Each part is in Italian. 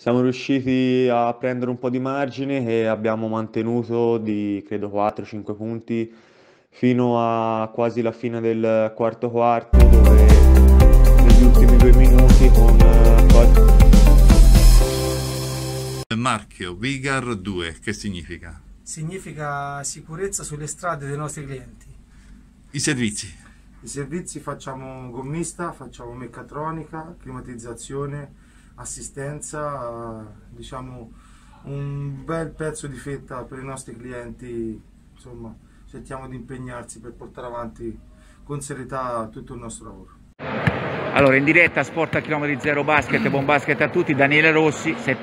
Siamo riusciti a prendere un po' di margine e abbiamo mantenuto di credo 4-5 punti fino a quasi la fine del quarto quarto dove negli ultimi due minuti con eh, Marchio Vigar 2 che significa? Significa sicurezza sulle strade dei nostri clienti. I servizi? I servizi facciamo gommista, facciamo meccatronica, climatizzazione assistenza, eh, diciamo un bel pezzo di fetta per i nostri clienti, insomma cerchiamo di impegnarsi per portare avanti con serietà tutto il nostro lavoro. Allora in diretta Sport a chilometri zero basket, buon basket a tutti, Daniele Rossi, se,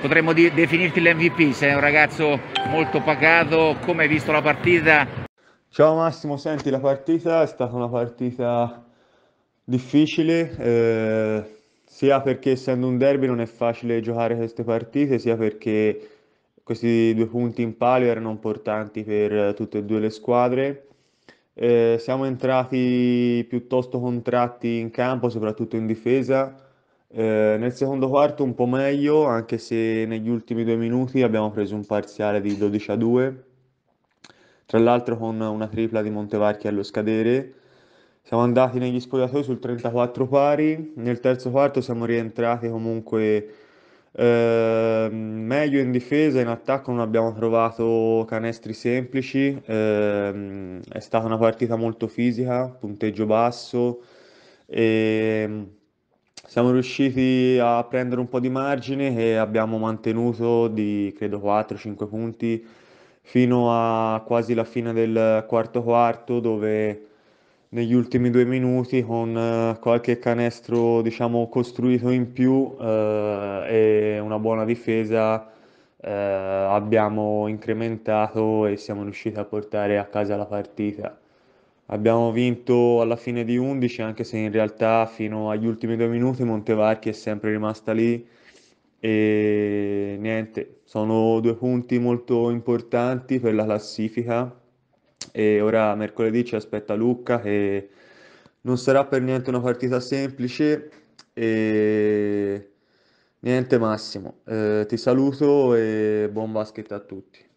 potremmo definirti l'MVP, sei un ragazzo molto pagato, come hai visto la partita? Ciao Massimo, senti la partita è stata una partita difficile, eh sia perché essendo un derby non è facile giocare queste partite, sia perché questi due punti in palio erano importanti per tutte e due le squadre. Eh, siamo entrati piuttosto contratti in campo, soprattutto in difesa. Eh, nel secondo quarto un po' meglio, anche se negli ultimi due minuti abbiamo preso un parziale di 12 a 2, tra l'altro con una tripla di Montevarchi allo scadere. Siamo andati negli spogliatoi sul 34 pari, nel terzo quarto siamo rientrati comunque eh, meglio in difesa, in attacco non abbiamo trovato canestri semplici, eh, è stata una partita molto fisica, punteggio basso e ehm, siamo riusciti a prendere un po' di margine e abbiamo mantenuto di credo 4-5 punti fino a quasi la fine del quarto quarto dove negli ultimi due minuti con eh, qualche canestro diciamo costruito in più eh, e una buona difesa eh, abbiamo incrementato e siamo riusciti a portare a casa la partita. Abbiamo vinto alla fine di 11 anche se in realtà fino agli ultimi due minuti Montevarchi è sempre rimasta lì e niente, sono due punti molto importanti per la classifica e ora mercoledì ci aspetta Lucca che non sarà per niente una partita semplice e niente Massimo, eh, ti saluto e buon basket a tutti.